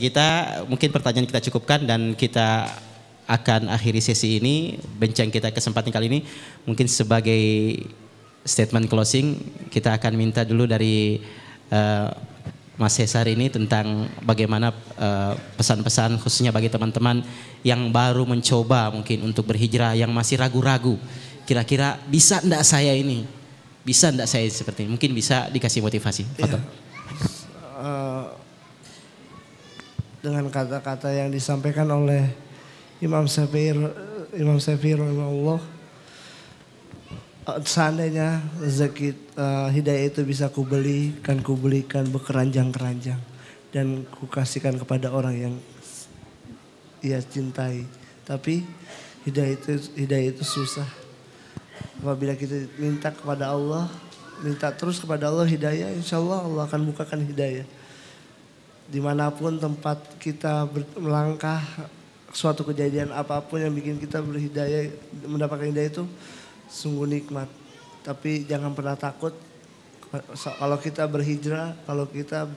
kita. Mungkin pertanyaan kita cukupkan dan kita akan akhiri sesi ini. Bencang kita kesempatan kali ini mungkin sebagai statement closing kita akan minta dulu dari uh, Mas Cesar ini tentang bagaimana eh, pesan-pesan uh, khususnya bagi teman-teman yang baru mencoba mungkin untuk berhijrah yang masih ragu-ragu kira-kira bisa enggak saya ini bisa enggak saya seperti ini mungkin bisa dikasih motivasi iya. foto. Yeah. Uh, dengan kata-kata yang disampaikan oleh Imam Sefir, Imam Imam Allah seandainya rezeki uh, eh, hidayah itu bisa kubeli kan kubelikan berkeranjang keranjang dan kukasihkan kepada orang yang ia cintai tapi hidayah itu hidayah itu susah apabila kita minta kepada Allah minta terus kepada Allah hidayah insya Allah Allah akan bukakan hidayah dimanapun tempat kita ber, melangkah suatu kejadian apapun yang bikin kita berhidayah mendapatkan hidayah itu sungguh nikmat tapi jangan pernah takut kalau kita berhijrah kalau kita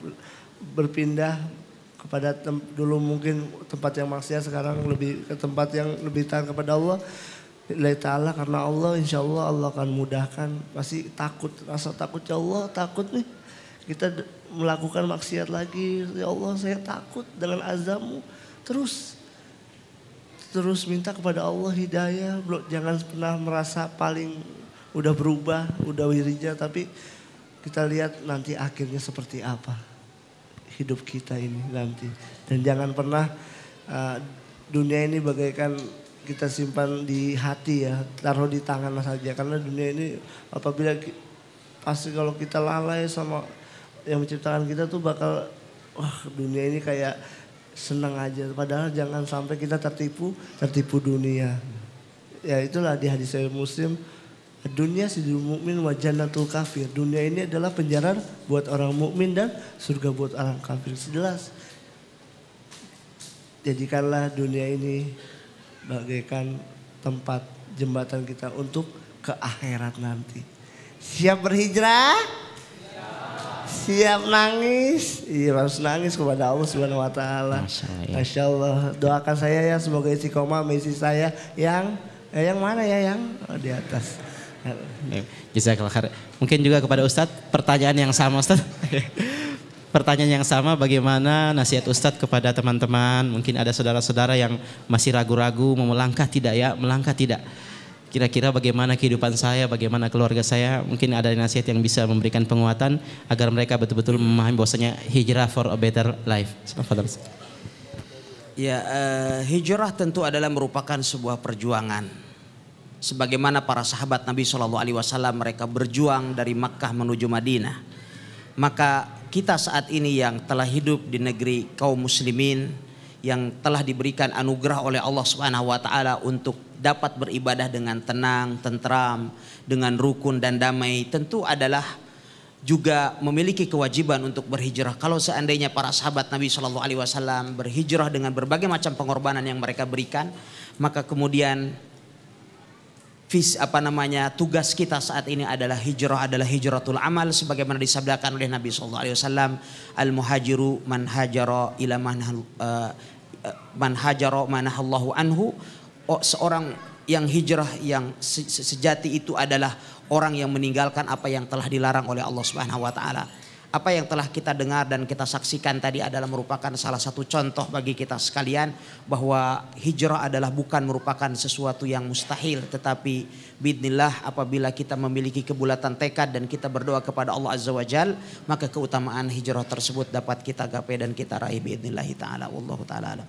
berpindah kepada tem, dulu mungkin tempat yang maksiat sekarang lebih ke tempat yang lebih taat kepada Allah Lillahi ta'ala karena Allah insya Allah Allah akan mudahkan. Pasti takut, rasa takut ya Allah takut nih. Kita melakukan maksiat lagi. Ya Allah saya takut dengan azamu. Terus terus minta kepada Allah hidayah. Jangan pernah merasa paling udah berubah, udah wirija. Tapi kita lihat nanti akhirnya seperti apa hidup kita ini nanti. Dan jangan pernah uh, dunia ini bagaikan kita simpan di hati ya, taruh di tangan saja. Karena dunia ini apabila pasti kalau kita lalai sama yang menciptakan kita tuh bakal wah dunia ini kayak senang aja. Padahal jangan sampai kita tertipu, tertipu dunia. Ya itulah di hadis saya muslim. Dunia si mukmin wajanatul kafir. Dunia ini adalah penjara buat orang mukmin dan surga buat orang kafir. Jelas. Jadikanlah dunia ini bagaikan tempat jembatan kita untuk ke akhirat nanti. Siap berhijrah? siap nangis. Iya harus nangis kepada Allah Subhanahu wa taala. Masya Allah. Iya. Doakan saya ya semoga isi koma misi saya yang eh, yang mana ya yang oh, di atas. Iya. Jazakallah Mungkin juga kepada Ustadz pertanyaan yang sama Ustadz. pertanyaan yang sama bagaimana nasihat Ustadz kepada teman-teman. Mungkin ada saudara-saudara yang masih ragu-ragu mau melangkah tidak ya, melangkah tidak kira-kira bagaimana kehidupan saya, bagaimana keluarga saya. Mungkin ada nasihat yang bisa memberikan penguatan agar mereka betul-betul memahami bahwasanya hijrah for a better life. Ya, uh, hijrah tentu adalah merupakan sebuah perjuangan. Sebagaimana para sahabat Nabi Shallallahu Alaihi Wasallam mereka berjuang dari Makkah menuju Madinah. Maka kita saat ini yang telah hidup di negeri kaum muslimin yang telah diberikan anugerah oleh Allah Subhanahu wa taala untuk dapat beribadah dengan tenang, tentram, dengan rukun dan damai tentu adalah juga memiliki kewajiban untuk berhijrah. Kalau seandainya para sahabat Nabi Shallallahu Alaihi Wasallam berhijrah dengan berbagai macam pengorbanan yang mereka berikan, maka kemudian vis apa namanya tugas kita saat ini adalah hijrah adalah hijratul amal sebagaimana disabdakan oleh Nabi Shallallahu Alaihi Wasallam al muhajiru man hajaro ila uh, man eh, eh, hajaro manahallahu anhu Oh seorang yang hijrah yang sejati itu adalah orang yang meninggalkan apa yang telah dilarang oleh Allah Subhanahu wa taala. Apa yang telah kita dengar dan kita saksikan tadi adalah merupakan salah satu contoh bagi kita sekalian bahwa hijrah adalah bukan merupakan sesuatu yang mustahil tetapi bidnillah apabila kita memiliki kebulatan tekad dan kita berdoa kepada Allah Azza wa Jal maka keutamaan hijrah tersebut dapat kita gapai dan kita raih bidnillah taala wallahu taala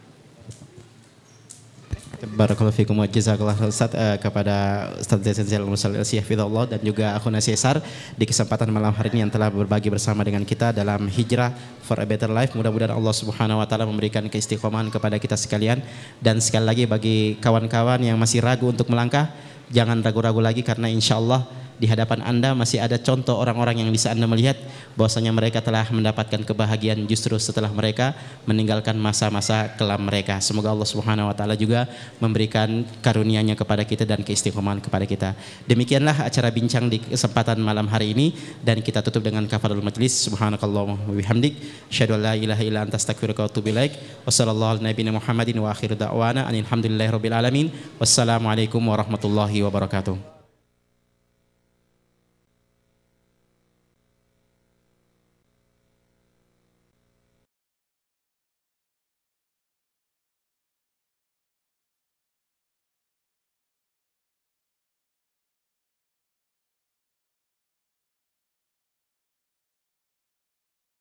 Barakallahu fikum wa jazakallahu Ustaz uh, kepada Ustaz Zain Zainal Musal Allah dan juga aku Cesar di kesempatan malam hari ini yang telah berbagi bersama dengan kita dalam hijrah for a better life. Mudah-mudahan Allah Subhanahu wa taala memberikan keistiqomahan kepada kita sekalian dan sekali lagi bagi kawan-kawan yang masih ragu untuk melangkah jangan ragu-ragu lagi karena insya Allah di hadapan Anda masih ada contoh orang-orang yang bisa Anda melihat bahwasanya mereka telah mendapatkan kebahagiaan justru setelah mereka meninggalkan masa-masa kelam mereka. Semoga Allah Subhanahu wa taala juga memberikan karunia-Nya kepada kita dan keistiqomahan kepada kita. Demikianlah acara bincang di kesempatan malam hari ini dan kita tutup dengan kafaratul majlis. Subhanakallahumma wa bihamdik, syadu la ilaha illa anta astaghfiruka wa atubu ilaik. Wassallallahu nabiyina Muhammadin wa akhir da'wana rabbil Wassalamualaikum warahmatullahi wabarakatuh.